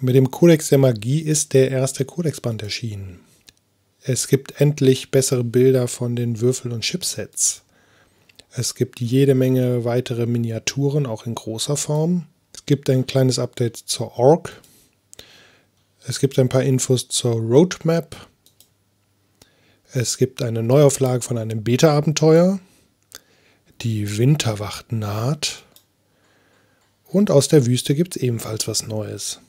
Mit dem Kodex der Magie ist der erste Kodexband erschienen. Es gibt endlich bessere Bilder von den Würfel- und Chipsets. Es gibt jede Menge weitere Miniaturen, auch in großer Form. Es gibt ein kleines Update zur Org. Es gibt ein paar Infos zur Roadmap. Es gibt eine Neuauflage von einem Beta-Abenteuer. Die Winterwacht naht. Und aus der Wüste gibt es ebenfalls was Neues.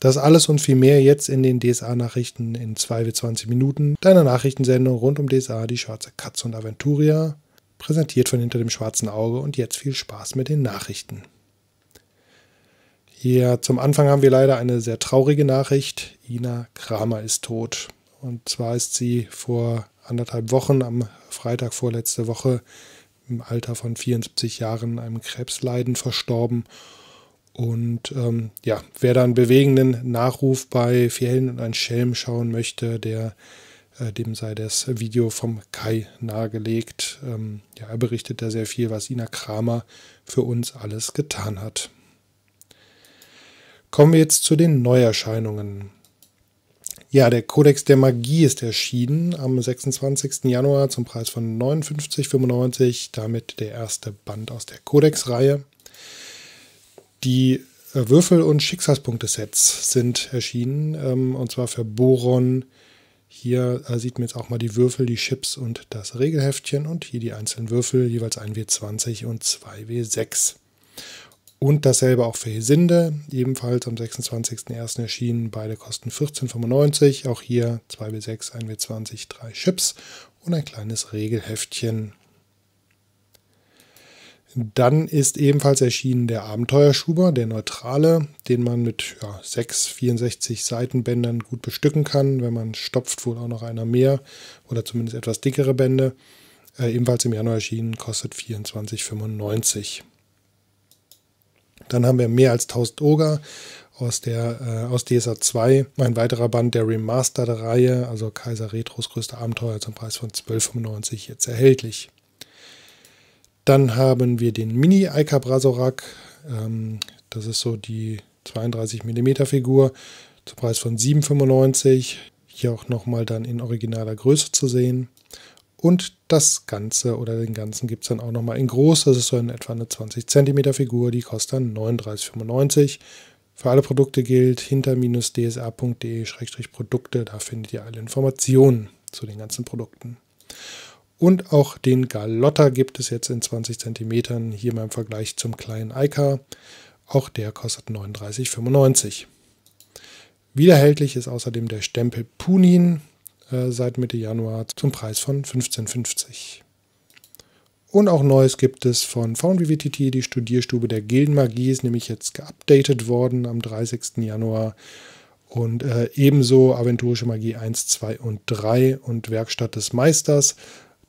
Das alles und viel mehr jetzt in den DSA-Nachrichten in 2 bis 20 Minuten, deiner Nachrichtensendung rund um DSA, die schwarze Katze und Aventuria, präsentiert von hinter dem schwarzen Auge und jetzt viel Spaß mit den Nachrichten. Hier zum Anfang haben wir leider eine sehr traurige Nachricht. Ina Kramer ist tot. Und zwar ist sie vor anderthalb Wochen, am Freitag vorletzte Woche, im Alter von 74 Jahren einem Krebsleiden verstorben. Und ähm, ja, wer da einen bewegenden Nachruf bei Fjellen und ein Schelm schauen möchte, der äh, dem sei das Video vom Kai nahegelegt. Ähm, ja, er berichtet da sehr viel, was Ina Kramer für uns alles getan hat. Kommen wir jetzt zu den Neuerscheinungen. Ja, der Kodex der Magie ist erschienen am 26. Januar zum Preis von 59,95. Damit der erste Band aus der Kodex-Reihe. Die äh, Würfel- und Schicksalspunkte-Sets sind erschienen, ähm, und zwar für Boron. Hier äh, sieht man jetzt auch mal die Würfel, die Chips und das Regelheftchen und hier die einzelnen Würfel, jeweils 1W20 und 2W6. Und dasselbe auch für Hesinde, ebenfalls am 26.01. erschienen. Beide kosten 14,95. Auch hier 2W6, 1W20, 3 Chips und ein kleines Regelheftchen. Dann ist ebenfalls erschienen der Abenteuerschuber, der neutrale, den man mit ja, 6, 64 Seitenbändern gut bestücken kann. Wenn man stopft, wohl auch noch einer mehr oder zumindest etwas dickere Bände. Äh, ebenfalls im Januar erschienen, kostet 24,95. Dann haben wir mehr als 1000 Oger aus, der, äh, aus DSA 2. Ein weiterer Band der Remastered-Reihe, also Kaiser Retros größte Abenteuer zum Preis von 12,95 jetzt erhältlich. Dann haben wir den Mini Eika Brasorak. Ähm, das ist so die 32 mm Figur zum Preis von 7,95. Hier auch nochmal dann in originaler Größe zu sehen. Und das Ganze oder den Ganzen gibt es dann auch nochmal in groß. Das ist so in etwa eine 20 cm Figur. Die kostet dann 39,95. Für alle Produkte gilt hinter-dsa.de-produkte. Da findet ihr alle Informationen zu den ganzen Produkten. Und auch den Galotta gibt es jetzt in 20 cm, hier mal im Vergleich zum kleinen Eika. Auch der kostet 39,95. Wiederhältlich ist außerdem der Stempel Punin äh, seit Mitte Januar zum Preis von 15,50. Und auch Neues gibt es von VVTT, die Studierstube der Gildenmagie ist nämlich jetzt geupdatet worden am 30. Januar. Und äh, ebenso Aventurische Magie 1, 2 und 3 und Werkstatt des Meisters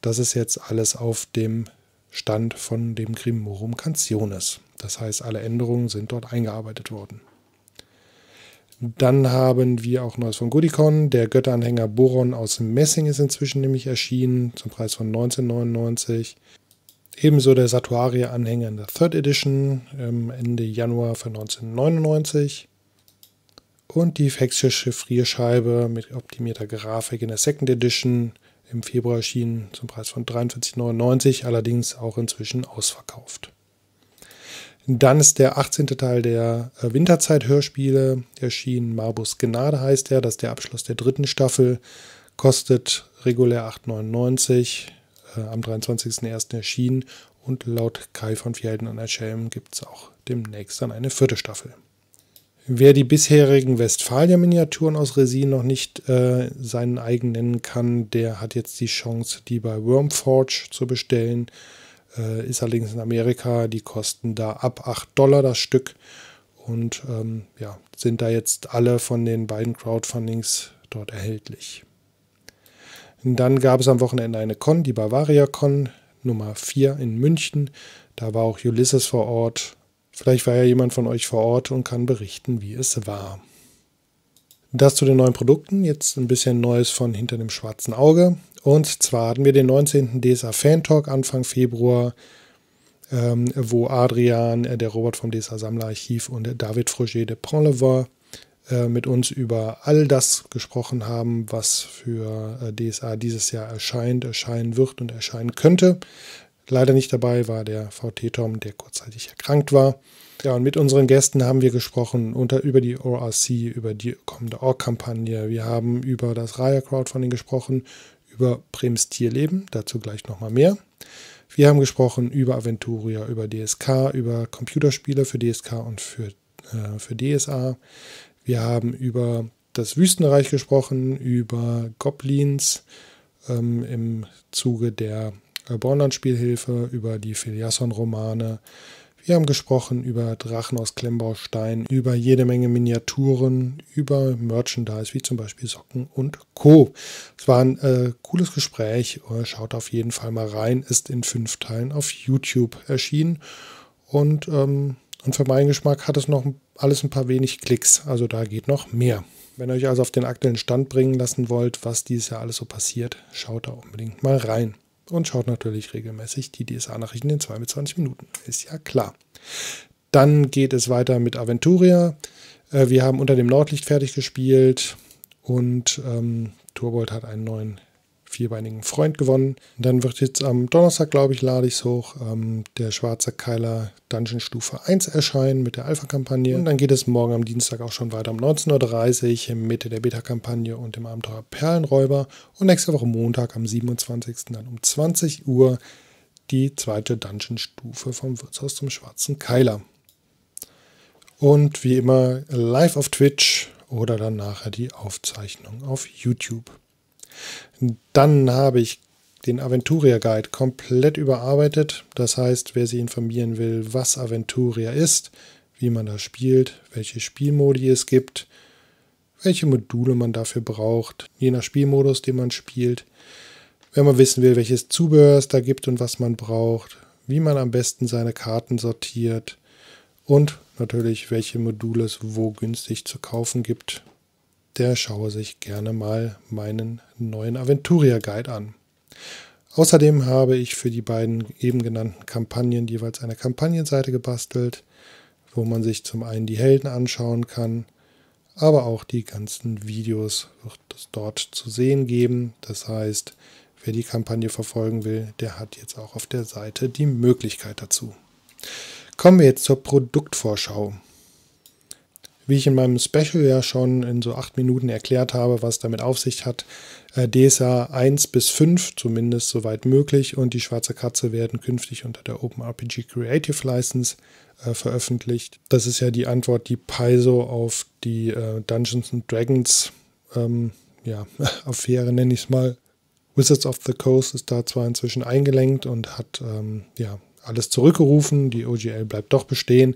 das ist jetzt alles auf dem Stand von dem Grimorum Cantiones. Das heißt, alle Änderungen sind dort eingearbeitet worden. Dann haben wir auch Neues von Goodicon. Der Götteranhänger Boron aus Messing ist inzwischen nämlich erschienen, zum Preis von 19,99. Ebenso der Satuaria-Anhänger in der Third Edition ähm, Ende Januar für 1999. Und die Fexische Frierscheibe mit optimierter Grafik in der Second Edition im Februar erschienen zum Preis von 43,99, allerdings auch inzwischen ausverkauft. Dann ist der 18. Teil der äh, Winterzeit-Hörspiele erschienen. Marbus Gnade heißt er. Das ist der Abschluss der dritten Staffel. Kostet regulär 8,99. Äh, am 23.01. erschienen. Und laut Kai von Vierhelden an der Schelm gibt es auch demnächst dann eine vierte Staffel. Wer die bisherigen Westfalia-Miniaturen aus Resin noch nicht äh, seinen eigen nennen kann, der hat jetzt die Chance, die bei Wormforge zu bestellen. Äh, ist allerdings in Amerika, die kosten da ab 8 Dollar das Stück und ähm, ja, sind da jetzt alle von den beiden Crowdfundings dort erhältlich. Und dann gab es am Wochenende eine Con, die Bavaria Con Nummer 4 in München. Da war auch Ulysses vor Ort Vielleicht war ja jemand von euch vor Ort und kann berichten, wie es war. Das zu den neuen Produkten. Jetzt ein bisschen Neues von hinter dem schwarzen Auge. Und zwar hatten wir den 19. DSA Fan Talk Anfang Februar, ähm, wo Adrian, äh, der Robert vom DSA Sammlerarchiv und äh, David Froger de pont äh, mit uns über all das gesprochen haben, was für äh, DSA dieses Jahr erscheint, erscheinen wird und erscheinen könnte leider nicht dabei war der VT-Tom, der kurzzeitig erkrankt war. Ja, und mit unseren Gästen haben wir gesprochen unter, über die ORC, über die kommende Org-Kampagne. Wir haben über das Raya Crowdfunding gesprochen, über Brems Tierleben, dazu gleich nochmal mehr. Wir haben gesprochen über Aventuria, über DSK, über Computerspiele für DSK und für, äh, für DSA. Wir haben über das Wüstenreich gesprochen, über Goblins ähm, im Zuge der Bornland-Spielhilfe, über die Filiasson-Romane. Wir haben gesprochen über Drachen aus Klemmbaustein, über jede Menge Miniaturen, über Merchandise wie zum Beispiel Socken und Co. Es war ein äh, cooles Gespräch. Äh, schaut auf jeden Fall mal rein. Ist in fünf Teilen auf YouTube erschienen. Und, ähm, und für meinen Geschmack hat es noch alles ein paar wenig Klicks. Also da geht noch mehr. Wenn ihr euch also auf den aktuellen Stand bringen lassen wollt, was dieses Jahr alles so passiert, schaut da unbedingt mal rein und schaut natürlich regelmäßig die DSA-Nachrichten in 2 bis 20 Minuten. Ist ja klar. Dann geht es weiter mit Aventuria. Äh, wir haben unter dem Nordlicht fertig gespielt und ähm, Turbold hat einen neuen vierbeinigen Freund gewonnen. dann wird jetzt am Donnerstag, glaube ich, lade ich es hoch, ähm, der Schwarze Keiler Dungeon Stufe 1 erscheinen mit der Alpha-Kampagne. Und dann geht es morgen am Dienstag auch schon weiter um 19.30 Uhr mit der Beta-Kampagne und dem Abenteuer Perlenräuber. Und nächste Woche Montag am 27. dann um 20 Uhr die zweite Dungeon-Stufe vom Wirtshaus zum Schwarzen Keiler. Und wie immer live auf Twitch oder dann nachher die Aufzeichnung auf YouTube. Dann habe ich den Aventuria Guide komplett überarbeitet. Das heißt, wer sich informieren will, was Aventuria ist, wie man da spielt, welche Spielmodi es gibt, welche Module man dafür braucht, je nach Spielmodus, den man spielt. Wenn man wissen will, welches Zubehör es da gibt und was man braucht, wie man am besten seine Karten sortiert und natürlich, welche Module es wo günstig zu kaufen gibt der schaue sich gerne mal meinen neuen Aventuria Guide an. Außerdem habe ich für die beiden eben genannten Kampagnen jeweils eine Kampagnenseite gebastelt, wo man sich zum einen die Helden anschauen kann, aber auch die ganzen Videos wird es dort zu sehen geben. Das heißt, wer die Kampagne verfolgen will, der hat jetzt auch auf der Seite die Möglichkeit dazu. Kommen wir jetzt zur Produktvorschau wie ich in meinem Special ja schon in so acht Minuten erklärt habe, was damit auf sich hat, äh, DSA 1 bis 5, zumindest soweit möglich, und die Schwarze Katze werden künftig unter der OpenRPG Creative License äh, veröffentlicht. Das ist ja die Antwort, die Paizo auf die äh, Dungeons and Dragons ähm, ja, Affäre, nenne ich es mal. Wizards of the Coast ist da zwar inzwischen eingelenkt und hat ähm, ja, alles zurückgerufen, die OGL bleibt doch bestehen,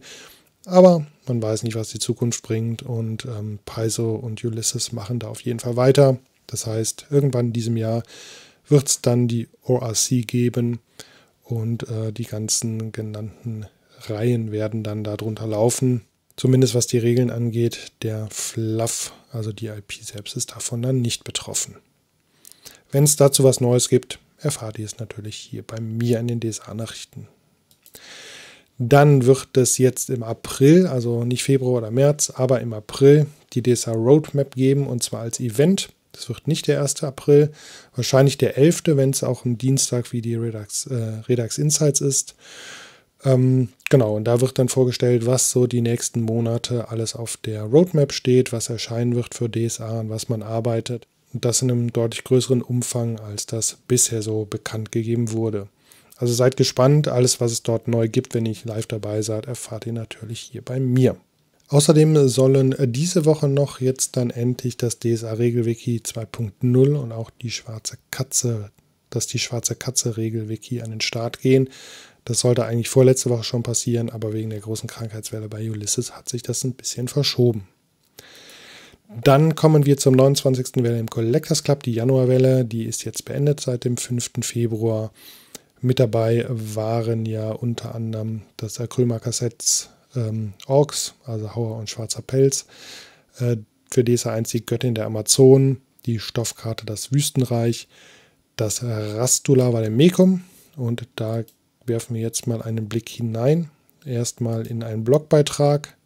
aber man weiß nicht, was die Zukunft bringt. Und ähm, Paizo und Ulysses machen da auf jeden Fall weiter. Das heißt, irgendwann in diesem Jahr wird es dann die ORC geben und äh, die ganzen genannten Reihen werden dann darunter laufen. Zumindest was die Regeln angeht, der Fluff, also die IP selbst, ist davon dann nicht betroffen. Wenn es dazu was Neues gibt, erfahrt ihr es natürlich hier bei mir in den DSA-Nachrichten. Dann wird es jetzt im April, also nicht Februar oder März, aber im April die DSA Roadmap geben und zwar als Event. Das wird nicht der 1. April, wahrscheinlich der 11., wenn es auch ein Dienstag wie die Redux, äh, Redux Insights ist. Ähm, genau, und da wird dann vorgestellt, was so die nächsten Monate alles auf der Roadmap steht, was erscheinen wird für DSA, an was man arbeitet. Und das in einem deutlich größeren Umfang, als das bisher so bekannt gegeben wurde. Also seid gespannt, alles, was es dort neu gibt, wenn ihr live dabei seid, erfahrt ihr natürlich hier bei mir. Außerdem sollen diese Woche noch jetzt dann endlich das DSA-Regelwiki 2.0 und auch die schwarze Katze, dass die schwarze Katze-Regelwiki an den Start gehen. Das sollte eigentlich vorletzte Woche schon passieren, aber wegen der großen Krankheitswelle bei Ulysses hat sich das ein bisschen verschoben. Dann kommen wir zum 29. Welle im Collectors Club, die Januarwelle. Die ist jetzt beendet seit dem 5. Februar. Mit dabei waren ja unter anderem das Acrylmarker-Set ähm, Orks, also Hauer und Schwarzer Pelz, äh, für DSA1 die Göttin der Amazonen, die Stoffkarte das Wüstenreich, das Rastula war der Mekum und da werfen wir jetzt mal einen Blick hinein. Erstmal in einen Blogbeitrag,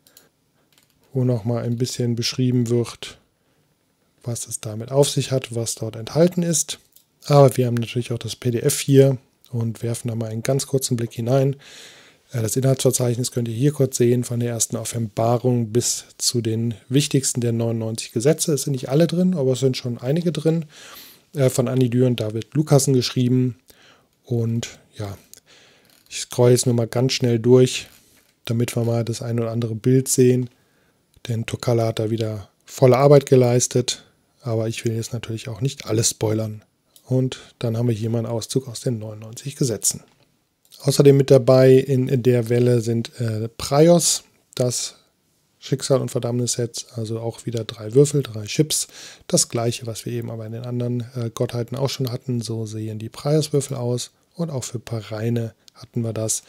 wo nochmal ein bisschen beschrieben wird, was es damit auf sich hat, was dort enthalten ist. Aber wir haben natürlich auch das PDF hier und werfen da mal einen ganz kurzen Blick hinein. Äh, das Inhaltsverzeichnis könnt ihr hier kurz sehen, von der ersten Offenbarung bis zu den wichtigsten der 99 Gesetze. Es sind nicht alle drin, aber es sind schon einige drin. Äh, von Annie Dürr und David Lukassen geschrieben. Und ja, ich scroll jetzt nur mal ganz schnell durch, damit wir mal das ein oder andere Bild sehen. Denn Tokala hat da wieder volle Arbeit geleistet. Aber ich will jetzt natürlich auch nicht alles spoilern. Und dann haben wir hier mal einen Auszug aus den 99 Gesetzen. Außerdem mit dabei in der Welle sind äh, Prios, das Schicksal und Verdammnis-Sets, also auch wieder drei Würfel, drei Chips. Das gleiche, was wir eben aber in den anderen äh, Gottheiten auch schon hatten. So sehen die Prios-Würfel aus. Und auch für Pareine hatten wir das.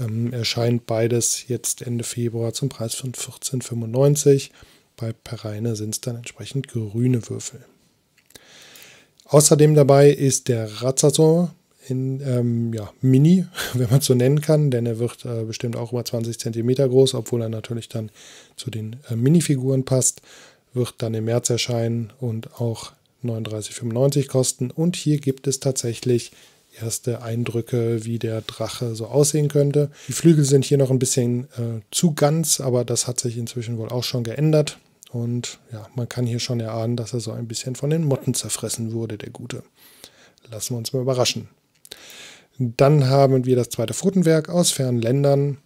Ähm, erscheint beides jetzt Ende Februar zum Preis von 14,95. Bei Pareine sind es dann entsprechend grüne Würfel. Außerdem dabei ist der Razzator in ähm, ja, Mini, wenn man es so nennen kann, denn er wird äh, bestimmt auch über 20 cm groß, obwohl er natürlich dann zu den äh, Minifiguren passt, wird dann im März erscheinen und auch 39,95 kosten. Und hier gibt es tatsächlich erste Eindrücke, wie der Drache so aussehen könnte. Die Flügel sind hier noch ein bisschen äh, zu ganz, aber das hat sich inzwischen wohl auch schon geändert. Und ja, man kann hier schon erahnen, dass er so ein bisschen von den Motten zerfressen wurde, der Gute. Lassen wir uns mal überraschen. Dann haben wir das zweite Frutenwerk aus fernen Ländern,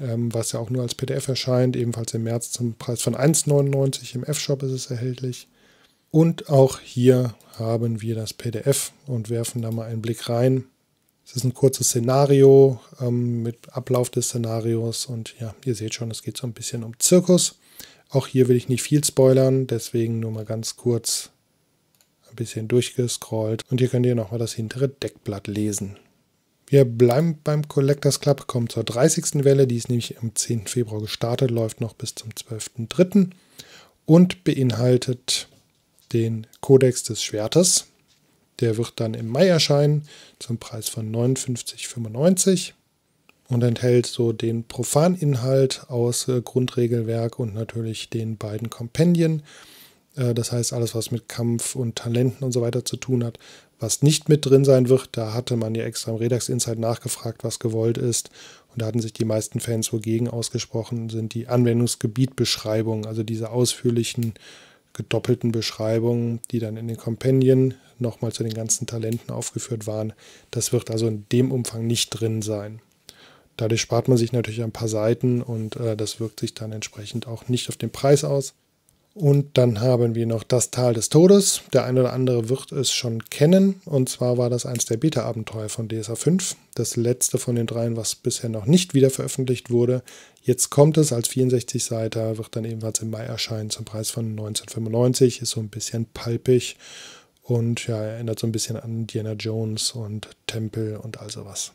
ähm, was ja auch nur als PDF erscheint, ebenfalls im März zum Preis von 1,99. Im F-Shop ist es erhältlich. Und auch hier haben wir das PDF und werfen da mal einen Blick rein. Es ist ein kurzes Szenario ähm, mit Ablauf des Szenarios und ja, ihr seht schon, es geht so ein bisschen um Zirkus. Auch hier will ich nicht viel spoilern, deswegen nur mal ganz kurz ein bisschen durchgescrollt. Und hier könnt ihr nochmal das hintere Deckblatt lesen. Wir bleiben beim Collectors Club, kommen zur 30. Welle, die ist nämlich am 10. Februar gestartet, läuft noch bis zum 12.3. und beinhaltet den Kodex des Schwertes. Der wird dann im Mai erscheinen zum Preis von 59,95 und enthält so den Profaninhalt aus äh, Grundregelwerk und natürlich den beiden Kompendien. Äh, das heißt, alles, was mit Kampf und Talenten und so weiter zu tun hat, was nicht mit drin sein wird. Da hatte man ja extra im Redax Insight nachgefragt, was gewollt ist. Und da hatten sich die meisten Fans wogegen ausgesprochen, sind die Anwendungsgebietbeschreibungen, also diese ausführlichen gedoppelten Beschreibungen, die dann in den Kompendien nochmal zu den ganzen Talenten aufgeführt waren. Das wird also in dem Umfang nicht drin sein. Dadurch spart man sich natürlich ein paar Seiten und äh, das wirkt sich dann entsprechend auch nicht auf den Preis aus. Und dann haben wir noch das Tal des Todes. Der eine oder andere wird es schon kennen. Und zwar war das eins der Beta-Abenteuer von DSA 5. Das letzte von den dreien, was bisher noch nicht wieder veröffentlicht wurde. Jetzt kommt es als 64-Seiter, wird dann ebenfalls im Mai erscheinen zum Preis von 19,95. Ist so ein bisschen palpig und ja, erinnert so ein bisschen an Indiana Jones und Tempel und all sowas.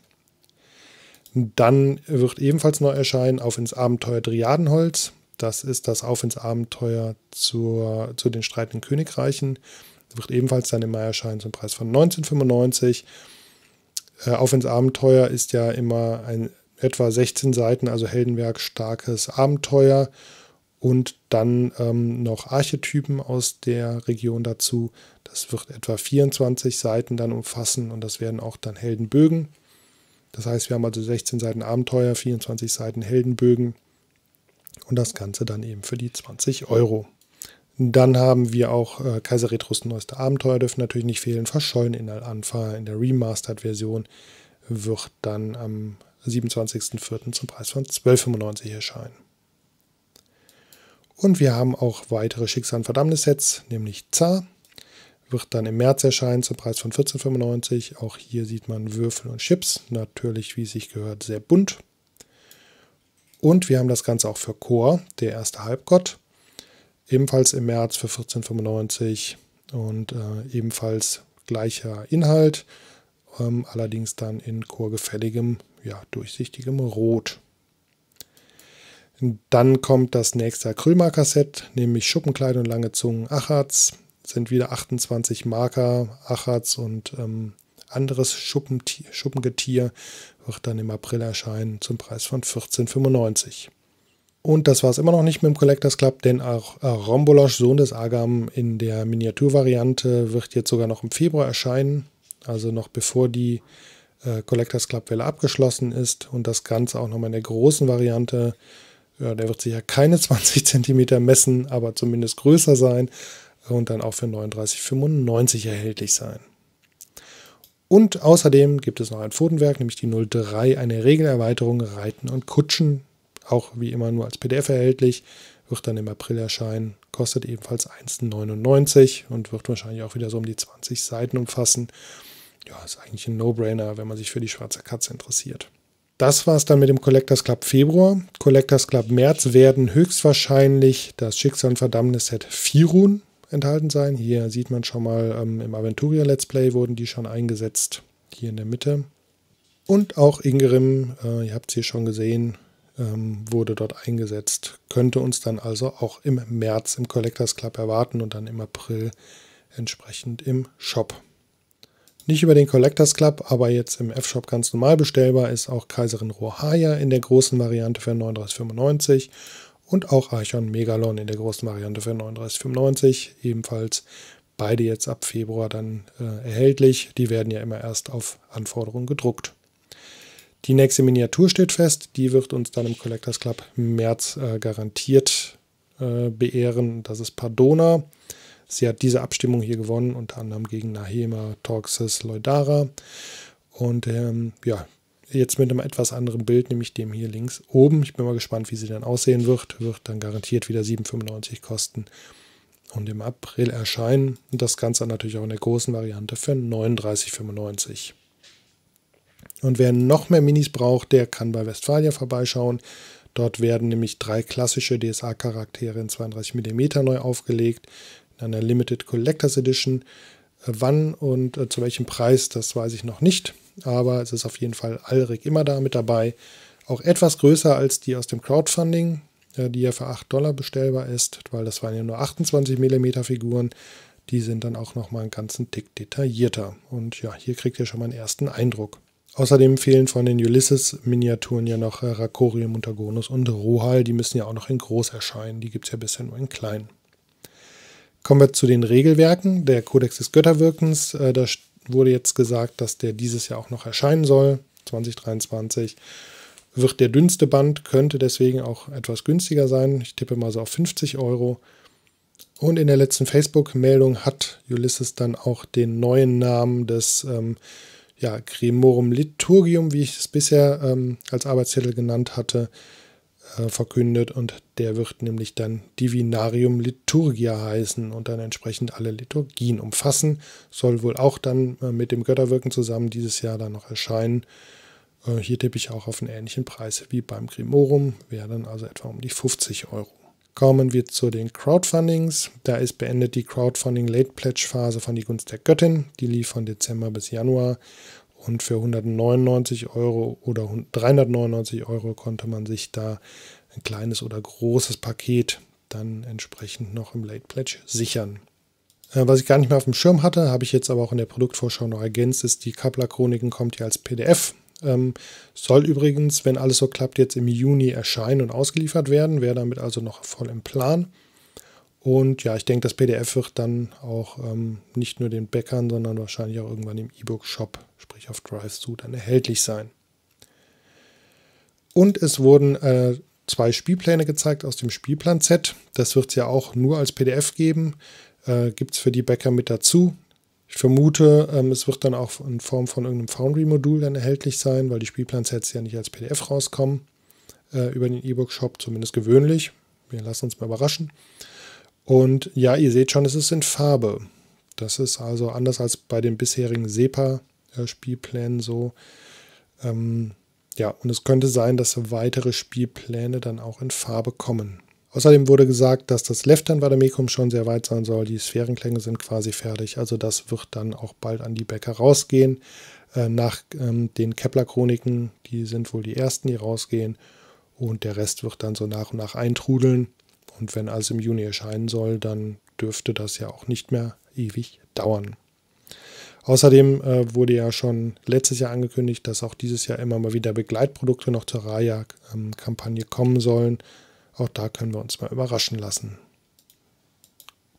Dann wird ebenfalls neu erscheinen Auf ins Abenteuer Driadenholz. Das ist das Auf ins Abenteuer zur, zu den streitenden Königreichen. Das wird ebenfalls dann im Mai erscheinen zum Preis von 1995. Äh, Auf ins Abenteuer ist ja immer ein etwa 16 Seiten, also Heldenwerk starkes Abenteuer und dann ähm, noch Archetypen aus der Region dazu. Das wird etwa 24 Seiten dann umfassen und das werden auch dann Heldenbögen das heißt, wir haben also 16 Seiten Abenteuer, 24 Seiten Heldenbögen und das Ganze dann eben für die 20 Euro. Dann haben wir auch äh, Kaiser Retros neueste Abenteuer, dürfen natürlich nicht fehlen. Verschollen in Al-Anfa in der Remastered-Version wird dann am 27.04. zum Preis von 12,95 erscheinen. Und wir haben auch weitere Schicksal- und Verdammnis-Sets, nämlich Zar, wird dann im März erscheinen zum Preis von 14,95. Auch hier sieht man Würfel und Chips, natürlich wie es sich gehört sehr bunt. Und wir haben das Ganze auch für Chor, der erste Halbgott, ebenfalls im März für 14,95 und äh, ebenfalls gleicher Inhalt, ähm, allerdings dann in chorgefälligem, ja, durchsichtigem Rot. Dann kommt das nächste Acrylmarker-Set, nämlich Schuppenkleid und lange Zungen Achatz sind wieder 28 Marker, Achatz und ähm, anderes Schuppengetier, wird dann im April erscheinen zum Preis von 14,95. Und das war es immer noch nicht mit dem Collectors Club, denn auch äh, Rombolosch, Sohn des Agam, in der Miniaturvariante wird jetzt sogar noch im Februar erscheinen, also noch bevor die äh, Collectors Club Welle abgeschlossen ist und das Ganze auch nochmal in der großen Variante. Ja, der wird sicher keine 20 cm messen, aber zumindest größer sein und dann auch für 39,95 erhältlich sein. Und außerdem gibt es noch ein Pfotenwerk, nämlich die 03, eine Regelerweiterung Reiten und Kutschen, auch wie immer nur als PDF erhältlich, wird dann im April erscheinen, kostet ebenfalls 1,99 und wird wahrscheinlich auch wieder so um die 20 Seiten umfassen. Ja, ist eigentlich ein No-Brainer, wenn man sich für die schwarze Katze interessiert. Das war es dann mit dem Collectors Club Februar. Collectors Club März werden höchstwahrscheinlich das Schicksal und Verdammnis Set Firun enthalten sein. Hier sieht man schon mal, ähm, im Aventuria Let's Play wurden die schon eingesetzt, hier in der Mitte. Und auch Ingrim, äh, ihr habt es hier schon gesehen, ähm, wurde dort eingesetzt. Könnte uns dann also auch im März im Collectors Club erwarten und dann im April entsprechend im Shop. Nicht über den Collectors Club, aber jetzt im F-Shop ganz normal bestellbar ist auch Kaiserin Rohaya in der großen Variante für 39,95 und auch Archon Megalon in der großen Variante für 39,95. Ebenfalls beide jetzt ab Februar dann äh, erhältlich. Die werden ja immer erst auf Anforderung gedruckt. Die nächste Miniatur steht fest. Die wird uns dann im Collectors Club im März äh, garantiert äh, beehren. Das ist Pardona. Sie hat diese Abstimmung hier gewonnen, unter anderem gegen Nahema, Torxes, Leudara. Und ähm, ja, jetzt mit einem etwas anderen Bild, nämlich dem hier links oben. Ich bin mal gespannt, wie sie dann aussehen wird. Wird dann garantiert wieder 7,95 kosten und im April erscheinen. Und das Ganze natürlich auch in der großen Variante für 39,95. Und wer noch mehr Minis braucht, der kann bei Westfalia vorbeischauen. Dort werden nämlich drei klassische DSA-Charaktere in 32 mm neu aufgelegt, in einer Limited Collectors Edition. Äh, wann und äh, zu welchem Preis, das weiß ich noch nicht aber es ist auf jeden Fall Alrik immer da mit dabei. Auch etwas größer als die aus dem Crowdfunding, äh, die ja für 8 Dollar bestellbar ist, weil das waren ja nur 28 mm Figuren. Die sind dann auch nochmal einen ganzen Tick detaillierter. Und ja, hier kriegt ihr schon mal einen ersten Eindruck. Außerdem fehlen von den Ulysses-Miniaturen ja noch äh, Rakorium, Mutagonus und Rohal. Die müssen ja auch noch in groß erscheinen. Die gibt es ja bisher nur in klein. Kommen wir zu den Regelwerken. Der Kodex des Götterwirkens, äh, da wurde jetzt gesagt, dass der dieses Jahr auch noch erscheinen soll, 2023. Wird der dünnste Band, könnte deswegen auch etwas günstiger sein. Ich tippe mal so auf 50 Euro. Und in der letzten Facebook-Meldung hat Ulysses dann auch den neuen Namen des ähm, ja, Cremorum Liturgium, wie ich es bisher ähm, als Arbeitstitel genannt hatte, äh, verkündet und der wird nämlich dann Divinarium Liturgia heißen und dann entsprechend alle Liturgien umfassen. Soll wohl auch dann äh, mit dem Götterwirken zusammen dieses Jahr dann noch erscheinen. Äh, hier tippe ich auch auf einen ähnlichen Preis wie beim Grimorum, wäre dann also etwa um die 50 Euro. Kommen wir zu den Crowdfundings. Da ist beendet die Crowdfunding Late Pledge Phase von Die Gunst der Göttin. Die lief von Dezember bis Januar und für 199 Euro oder 399 Euro konnte man sich da ein kleines oder großes Paket dann entsprechend noch im Late Pledge sichern. Äh, was ich gar nicht mehr auf dem Schirm hatte, habe ich jetzt aber auch in der Produktvorschau noch ergänzt, ist die Kappler-Chroniken kommt ja als PDF. Ähm, soll übrigens, wenn alles so klappt, jetzt im Juni erscheinen und ausgeliefert werden, wäre damit also noch voll im Plan. Und ja, ich denke, das PDF wird dann auch ähm, nicht nur den Bäckern, sondern wahrscheinlich auch irgendwann im E-Book-Shop, sprich auf DriveThru, dann erhältlich sein. Und es wurden äh, zwei Spielpläne gezeigt aus dem Spielplan-Set. Das wird es ja auch nur als PDF geben. Äh, Gibt es für die Bäcker mit dazu. Ich vermute, ähm, es wird dann auch in Form von irgendeinem Foundry-Modul dann erhältlich sein, weil die Spielplan-Sets ja nicht als PDF rauskommen äh, über den E-Book-Shop, zumindest gewöhnlich. Wir lassen uns mal überraschen. Und ja, ihr seht schon, es ist in Farbe. Das ist also anders als bei den bisherigen SEPA-Spielplänen so. Ähm, ja, und es könnte sein, dass weitere Spielpläne dann auch in Farbe kommen. Außerdem wurde gesagt, dass das Leftern bei der Mekum schon sehr weit sein soll. Die Sphärenklänge sind quasi fertig. Also das wird dann auch bald an die Bäcker rausgehen. Äh, nach ähm, den Kepler-Chroniken, die sind wohl die ersten, die rausgehen. Und der Rest wird dann so nach und nach eintrudeln. Und wenn also im Juni erscheinen soll, dann dürfte das ja auch nicht mehr ewig dauern. Außerdem äh, wurde ja schon letztes Jahr angekündigt, dass auch dieses Jahr immer mal wieder Begleitprodukte noch zur Raya-Kampagne kommen sollen. Auch da können wir uns mal überraschen lassen.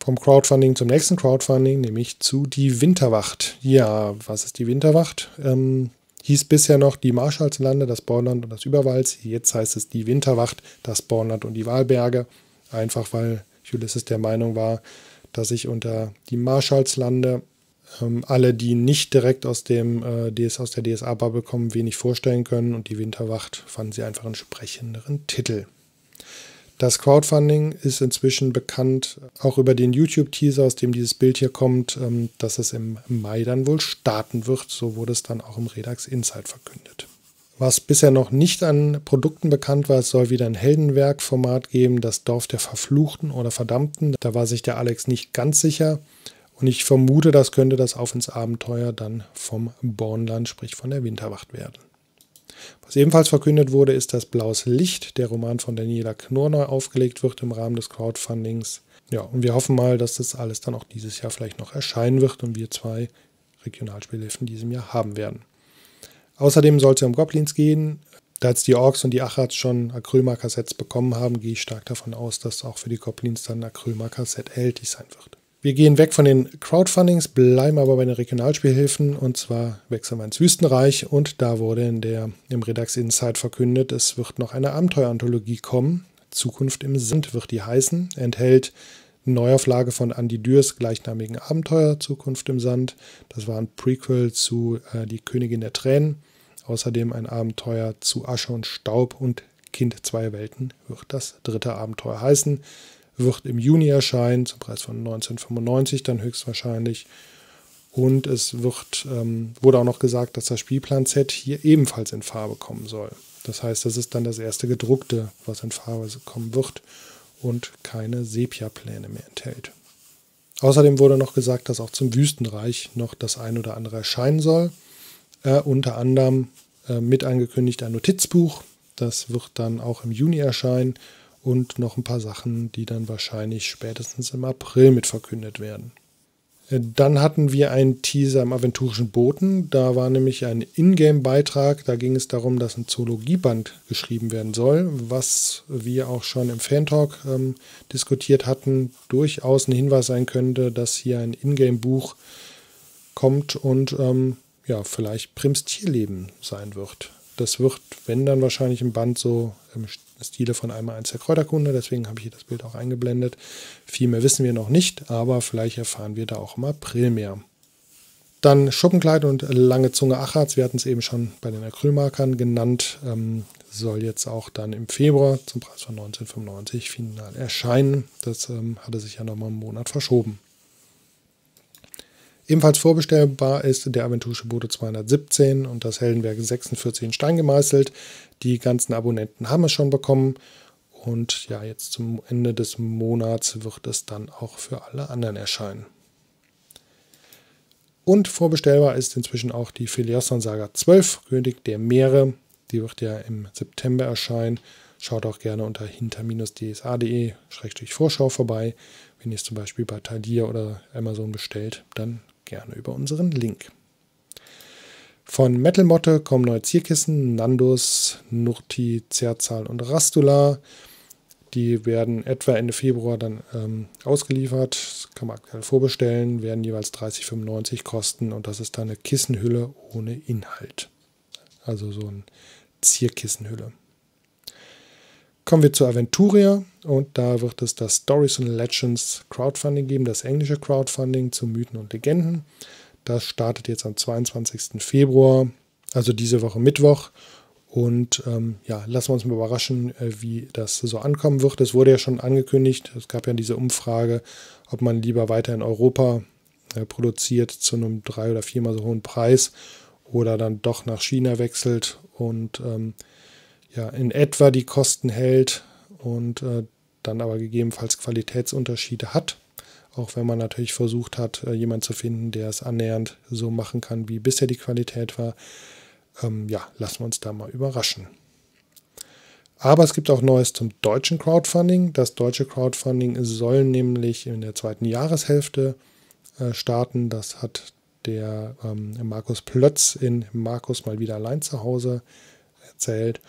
Vom Crowdfunding zum nächsten Crowdfunding, nämlich zu die Winterwacht. Ja, was ist die Winterwacht? Ähm, hieß bisher noch die Marschallslande, das Bornland und das Überwalds. Jetzt heißt es die Winterwacht, das Bornland und die Wahlberge einfach weil Ulysses der Meinung war, dass ich unter die Marschallslande ähm, alle, die nicht direkt aus, dem, äh, DS, aus der DSA-Bubble kommen, wenig vorstellen können und die Winterwacht fanden sie einfach einen sprechenderen Titel. Das Crowdfunding ist inzwischen bekannt, auch über den YouTube-Teaser, aus dem dieses Bild hier kommt, ähm, dass es im Mai dann wohl starten wird. So wurde es dann auch im Redax Insight verkündet. Was bisher noch nicht an Produkten bekannt war, es soll wieder ein Heldenwerk-Format geben, das Dorf der Verfluchten oder Verdammten. Da war sich der Alex nicht ganz sicher. Und ich vermute, das könnte das Auf ins Abenteuer dann vom Bornland, sprich von der Winterwacht werden. Was ebenfalls verkündet wurde, ist, dass Blaues Licht, der Roman von Daniela Knorr, neu aufgelegt wird im Rahmen des Crowdfundings. Ja, und wir hoffen mal, dass das alles dann auch dieses Jahr vielleicht noch erscheinen wird und wir zwei Regionalspielhilfen in diesem Jahr haben werden. Außerdem soll es ja um Goblins gehen. Da jetzt die Orks und die Achrats schon Acrylmarker-Sets bekommen haben, gehe ich stark davon aus, dass auch für die Goblins dann Acrylmarker-Set erhältlich sein wird. Wir gehen weg von den Crowdfundings, bleiben aber bei den Regionalspielhilfen und zwar wechseln wir ins Wüstenreich und da wurde in der, im Redax Insight verkündet, es wird noch eine Abenteueranthologie kommen. Zukunft im Sand wird die heißen, enthält Neuauflage von Andy Dürs gleichnamigen Abenteuer Zukunft im Sand. Das war ein Prequel zu äh, Die Königin der Tränen. Außerdem ein Abenteuer zu Asche und Staub und Kind zwei Welten wird das dritte Abenteuer heißen. Wird im Juni erscheinen, zum Preis von 1995 dann höchstwahrscheinlich. Und es wird, ähm, wurde auch noch gesagt, dass das Spielplan-Set hier ebenfalls in Farbe kommen soll. Das heißt, das ist dann das erste gedruckte, was in Farbe kommen wird und keine Sepia-Pläne mehr enthält. Außerdem wurde noch gesagt, dass auch zum Wüstenreich noch das ein oder andere erscheinen soll. Äh, unter anderem äh, mit angekündigt ein Notizbuch. Das wird dann auch im Juni erscheinen und noch ein paar Sachen, die dann wahrscheinlich spätestens im April mit verkündet werden. Dann hatten wir einen Teaser im aventurischen Boten. Da war nämlich ein Ingame-Beitrag. Da ging es darum, dass ein Zoologieband geschrieben werden soll, was wir auch schon im Fan-Talk ähm, diskutiert hatten. Durchaus ein Hinweis sein könnte, dass hier ein Ingame-Buch kommt und ähm, ja, vielleicht Primstierleben sein wird. Das wird, wenn dann wahrscheinlich im Band so im ähm, Stile von einmal eins der Kräuterkunde, deswegen habe ich hier das Bild auch eingeblendet. Viel mehr wissen wir noch nicht, aber vielleicht erfahren wir da auch im April mehr. Dann Schuppenkleid und lange Zunge Acharz, wir hatten es eben schon bei den Acrylmarkern genannt, ähm, soll jetzt auch dann im Februar zum Preis von 19,95 final erscheinen. Das ähm, hatte sich ja nochmal einen Monat verschoben. Ebenfalls vorbestellbar ist der Aventusche Bote 217 und das Heldenwerk 46 in Stein gemeißelt. Die ganzen Abonnenten haben es schon bekommen. Und ja, jetzt zum Ende des Monats wird es dann auch für alle anderen erscheinen. Und vorbestellbar ist inzwischen auch die Filiasson Saga 12, König der Meere. Die wird ja im September erscheinen. Schaut auch gerne unter hinter-dsa.de-vorschau vorbei. Wenn ihr es zum Beispiel bei Thalia oder Amazon bestellt, dann gerne über unseren Link. Von Metal Motte kommen neue Zierkissen, Nandus, Nurti, Zerzal und Rastula. Die werden etwa Ende Februar dann ähm, ausgeliefert. Das kann man aktuell vorbestellen, werden jeweils 30,95 kosten und das ist dann eine Kissenhülle ohne Inhalt. Also so eine Zierkissenhülle. Kommen wir zu Aventuria und da wird es das Stories and Legends Crowdfunding geben, das englische Crowdfunding zu Mythen und Legenden. Das startet jetzt am 22. Februar, also diese Woche Mittwoch. Und ähm, ja, lassen wir uns mal überraschen, äh, wie das so ankommen wird. Es wurde ja schon angekündigt, es gab ja diese Umfrage, ob man lieber weiter in Europa äh, produziert zu einem drei- oder viermal so hohen Preis oder dann doch nach China wechselt und ähm, ja, in etwa die Kosten hält und äh, dann aber gegebenenfalls Qualitätsunterschiede hat auch wenn man natürlich versucht hat, äh, jemanden zu finden, der es annähernd so machen kann, wie bisher die Qualität war. Ähm, ja, lassen wir uns da mal überraschen. Aber es gibt auch Neues zum deutschen Crowdfunding. Das deutsche Crowdfunding soll nämlich in der zweiten Jahreshälfte äh, starten. Das hat der ähm, Markus Plötz in Markus mal wieder allein zu Hause erzählt.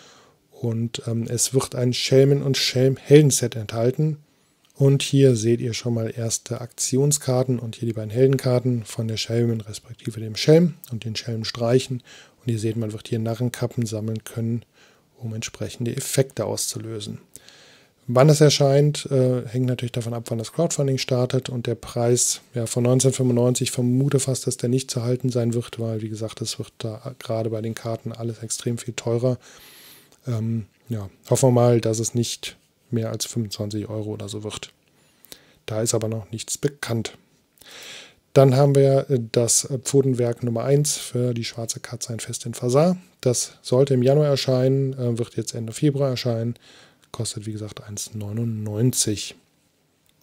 Und ähm, es wird ein Schelmen- und schelm helden enthalten. Und hier seht ihr schon mal erste Aktionskarten und hier die beiden Heldenkarten von der Schelmen respektive dem Schelm und den Schelm streichen. Und ihr seht, man wird hier Narrenkappen sammeln können, um entsprechende Effekte auszulösen. Wann es erscheint, äh, hängt natürlich davon ab, wann das Crowdfunding startet und der Preis ja, von 1995 vermute fast, dass der nicht zu halten sein wird, weil wie gesagt, es wird da gerade bei den Karten alles extrem viel teurer. Ähm, ja, hoffen wir mal, dass es nicht mehr als 25 Euro oder so wird. Da ist aber noch nichts bekannt. Dann haben wir äh, das Pfotenwerk Nummer 1 für die schwarze Katze ein Fest in Fasar. Das sollte im Januar erscheinen, äh, wird jetzt Ende Februar erscheinen. Kostet wie gesagt 1,99.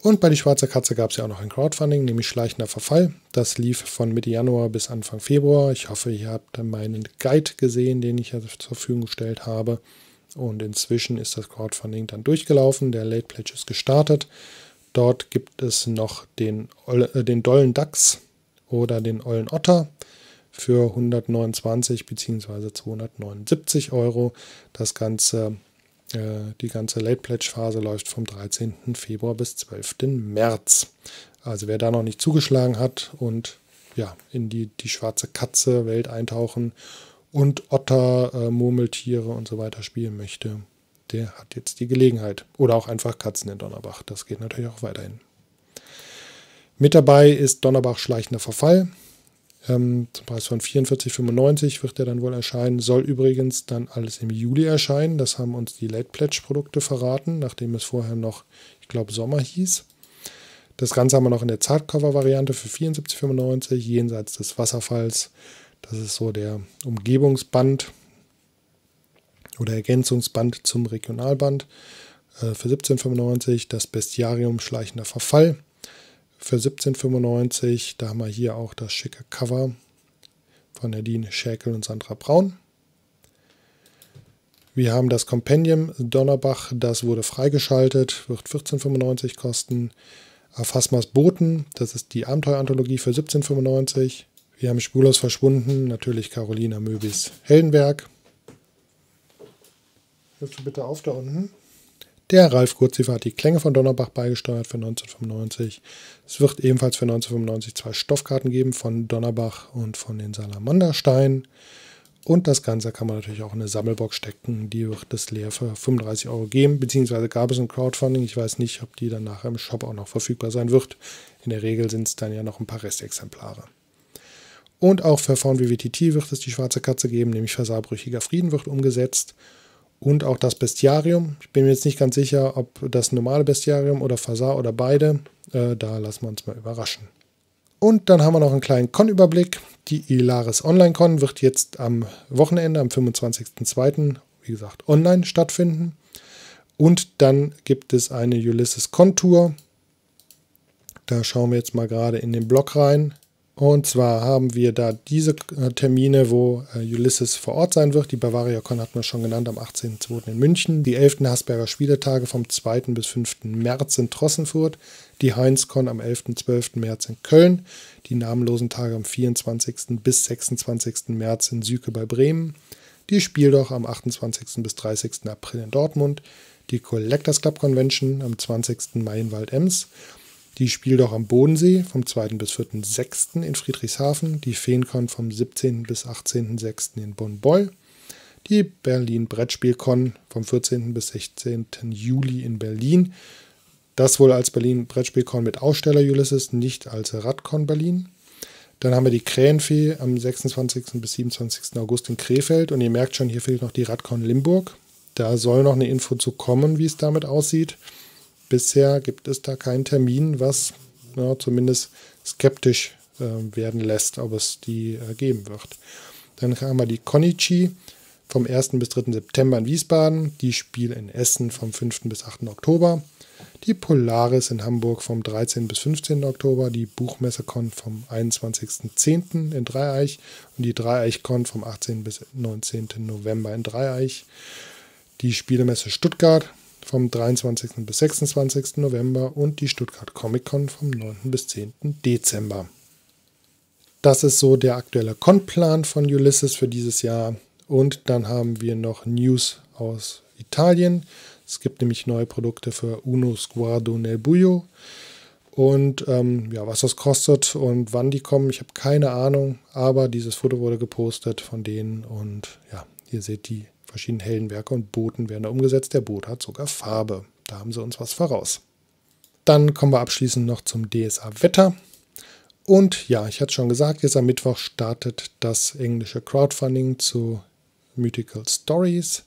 Und bei die schwarze Katze gab es ja auch noch ein Crowdfunding, nämlich schleichender Verfall. Das lief von Mitte Januar bis Anfang Februar. Ich hoffe, ihr habt meinen Guide gesehen, den ich ja zur Verfügung gestellt habe. Und inzwischen ist das Crowdfunding dann durchgelaufen, der Late Pledge ist gestartet. Dort gibt es noch den, äh, den dollen Dachs oder den ollen Otter für 129 bzw. 279 Euro. Das ganze, äh, die ganze Late Pledge Phase läuft vom 13. Februar bis 12. März. Also wer da noch nicht zugeschlagen hat und ja, in die, die schwarze Katze Welt eintauchen und Otter, äh, Murmeltiere und so weiter spielen möchte, der hat jetzt die Gelegenheit. Oder auch einfach Katzen in Donnerbach. Das geht natürlich auch weiterhin. Mit dabei ist Donnerbach schleichender Verfall. Ähm, zum Preis von 44,95 wird er dann wohl erscheinen. Soll übrigens dann alles im Juli erscheinen. Das haben uns die Late Pledge Produkte verraten, nachdem es vorher noch, ich glaube, Sommer hieß. Das Ganze haben wir noch in der Zartcover-Variante für 74,95 jenseits des Wasserfalls das ist so der Umgebungsband oder Ergänzungsband zum Regionalband äh, für 1795. Das Bestiarium schleichender Verfall für 1795. Da haben wir hier auch das schicke Cover von Nadine Schäkel und Sandra Braun. Wir haben das Compendium Donnerbach, das wurde freigeschaltet, wird 14,95 kosten. Afasmas Boten, das ist die Abenteueranthologie für 17,95. Hier haben Spurlos verschwunden natürlich Carolina Möbis Hellenberg. Hörst du bitte auf da unten? Der Ralf Kurziefer hat die Klänge von Donnerbach beigesteuert für 1995. Es wird ebenfalls für 1995 zwei Stoffkarten geben von Donnerbach und von den Salamandersteinen. Und das Ganze kann man natürlich auch in eine Sammelbox stecken. Die wird es leer für 35 Euro geben, beziehungsweise gab es ein Crowdfunding. Ich weiß nicht, ob die dann nachher im Shop auch noch verfügbar sein wird. In der Regel sind es dann ja noch ein paar Restexemplare. Und auch für VNWWTT wird es die schwarze Katze geben, nämlich Versarbrüchiger Frieden wird umgesetzt. Und auch das Bestiarium. Ich bin mir jetzt nicht ganz sicher, ob das normale Bestiarium oder Fasar oder beide. Äh, da lassen wir uns mal überraschen. Und dann haben wir noch einen kleinen Con-Überblick. Die Ilaris Online-Con wird jetzt am Wochenende, am 25.02., wie gesagt, online stattfinden. Und dann gibt es eine Ulysses con tour Da schauen wir jetzt mal gerade in den Blog rein. Und zwar haben wir da diese äh, Termine, wo äh, Ulysses vor Ort sein wird. Die BavariaCon hatten wir schon genannt, am 18.02. in München. Die 11. Hasberger Spieletage vom 2. bis 5. März in Trossenfurt. Die HeinzCon am 11.12. März in Köln. Die namenlosen Tage am 24. bis 26. März in Süke bei Bremen. Die Spieldoch am 28. bis 30. April in Dortmund. Die Collectors Club Convention am 20. Mai in Waldems. ems die Spieldoch am Bodensee vom 2. bis 4.6. in Friedrichshafen, die Feencon vom 17. bis 18.6. in Bonn-Boll, die Berlin Brettspielcon vom 14. bis 16. Juli in Berlin. Das wohl als Berlin Brettspielcon mit Aussteller Ulysses, nicht als Radcon Berlin. Dann haben wir die Krähenfee am 26. bis 27. August in Krefeld. Und ihr merkt schon, hier fehlt noch die Radcon Limburg. Da soll noch eine Info zu kommen, wie es damit aussieht bisher gibt es da keinen Termin, was ja, zumindest skeptisch äh, werden lässt, ob es die äh, geben wird. Dann haben wir die Konichi vom 1. bis 3. September in Wiesbaden, die Spiel in Essen vom 5. bis 8. Oktober, die Polaris in Hamburg vom 13. bis 15. Oktober, die Buchmessekon vom 21.10. in Dreieich und die Dreieichkon vom 18. bis 19. November in Dreieich, die Spielemesse Stuttgart vom 23. bis 26. November und die Stuttgart Comic Con vom 9. bis 10. Dezember. Das ist so der aktuelle con von Ulysses für dieses Jahr. Und dann haben wir noch News aus Italien. Es gibt nämlich neue Produkte für Uno Sguardo nel Buio. Und ähm, ja, was das kostet und wann die kommen, ich habe keine Ahnung. Aber dieses Foto wurde gepostet von denen. Und ja, ihr seht die verschiedenen Heldenwerke und Boten werden da umgesetzt. Der Boot hat sogar Farbe. Da haben sie uns was voraus. Dann kommen wir abschließend noch zum DSA-Wetter. Und ja, ich hatte es schon gesagt, jetzt am Mittwoch startet das englische Crowdfunding zu Mythical Stories.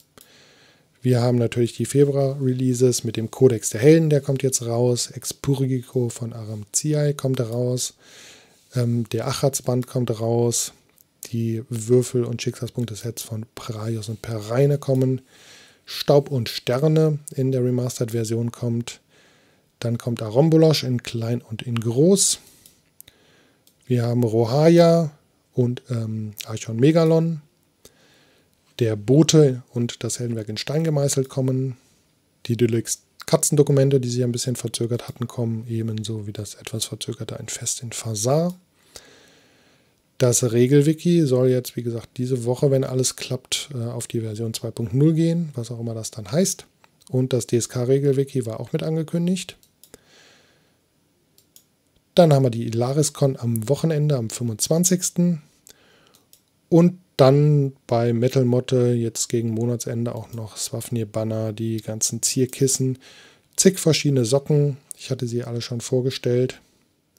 Wir haben natürlich die Februar-Releases mit dem Codex der Helden, der kommt jetzt raus. Expurgico von Aram Ziai kommt raus. Ähm, der Achatz-Band kommt raus die Würfel und Schicksalspunkte-Sets von Praios und Pereine kommen. Staub und Sterne in der Remastered-Version kommt. Dann kommt Arombolosch in klein und in groß. Wir haben Rohaya und ähm, Archon Megalon. Der Bote und das Heldenwerk in Stein gemeißelt kommen. Die Deluxe Katzendokumente, die sie ein bisschen verzögert hatten, kommen ebenso wie das etwas verzögerte Ein Fest in Fasar. Das Regelwiki soll jetzt, wie gesagt, diese Woche, wenn alles klappt, äh, auf die Version 2.0 gehen, was auch immer das dann heißt. Und das DSK-Regelwiki war auch mit angekündigt. Dann haben wir die Ilariscon am Wochenende, am 25. Und dann bei Metal Motte jetzt gegen Monatsende auch noch Swafnir Banner, die ganzen Zierkissen, zig verschiedene Socken. Ich hatte sie alle schon vorgestellt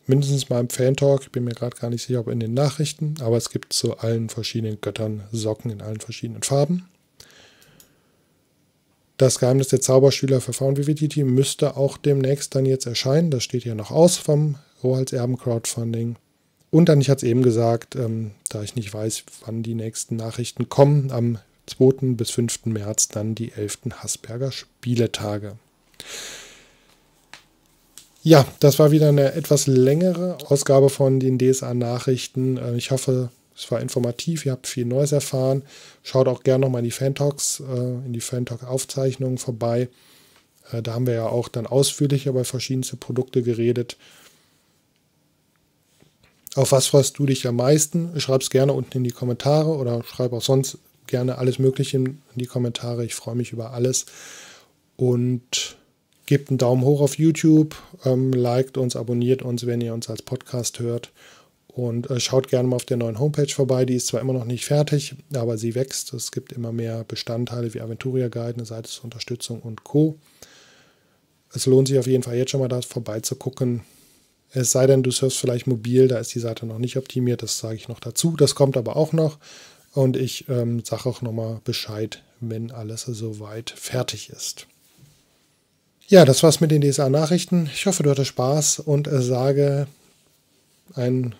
mindestens mal im Fan-Talk, ich bin mir gerade gar nicht sicher, ob in den Nachrichten, aber es gibt zu allen verschiedenen Göttern Socken in allen verschiedenen Farben. Das Geheimnis der Zauberschüler für Found müsste auch demnächst dann jetzt erscheinen. Das steht ja noch aus vom rohalserben Crowdfunding. Und dann, ich hatte es eben gesagt, ähm, da ich nicht weiß, wann die nächsten Nachrichten kommen, am 2. bis 5. März dann die 11. Hasberger Spieletage. Ja, das war wieder eine etwas längere Ausgabe von den DSA-Nachrichten. Äh, ich hoffe, es war informativ, ihr habt viel Neues erfahren. Schaut auch gerne nochmal in die Fan-Talks, äh, in die Fan-Talk-Aufzeichnungen vorbei. Äh, da haben wir ja auch dann ausführlich über verschiedenste Produkte geredet. Auf was freust du dich am meisten? Schreib es gerne unten in die Kommentare oder schreib auch sonst gerne alles Mögliche in die Kommentare. Ich freue mich über alles. Und Gebt einen Daumen hoch auf YouTube, ähm, liked uns, abonniert uns, wenn ihr uns als Podcast hört. Und äh, schaut gerne mal auf der neuen Homepage vorbei. Die ist zwar immer noch nicht fertig, aber sie wächst. Es gibt immer mehr Bestandteile wie Aventuria Guide, eine Seite zur Unterstützung und Co. Es lohnt sich auf jeden Fall jetzt schon mal da vorbeizugucken. Es sei denn, du surfst vielleicht mobil, da ist die Seite noch nicht optimiert, das sage ich noch dazu. Das kommt aber auch noch. Und ich ähm, sage auch nochmal Bescheid, wenn alles soweit fertig ist. Ja, das war's mit den DSA-Nachrichten. Ich hoffe, du hattest Spaß und äh, sage ein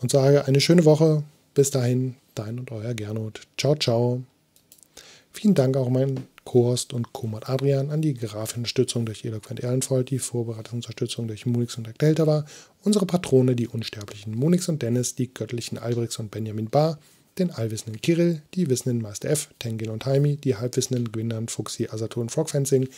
und sage eine schöne Woche. Bis dahin, dein und euer Gernot. Ciao, ciao. Vielen Dank auch meinen Co-Host und Co-Mod Adrian an die Grafenstützung durch Eloquent Erlenfold, die Vorbereitungsunterstützung durch Munix und Delta war, unsere Patrone, die unsterblichen Munix und Dennis, die göttlichen Albrechts und Benjamin Barr den allwissenden Kirill, die wissenden Meister F, Tengil und Haimi, die halbwissenden Gwindern, Fuxi, Asatur und Frogfencing,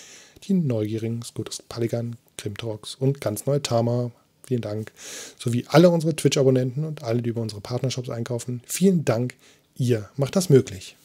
die neugierigen Skutus Paligan, Grimtrox und ganz neue Tama. Vielen Dank. Sowie alle unsere Twitch-Abonnenten und alle, die über unsere Partnershops einkaufen. Vielen Dank. Ihr macht das möglich.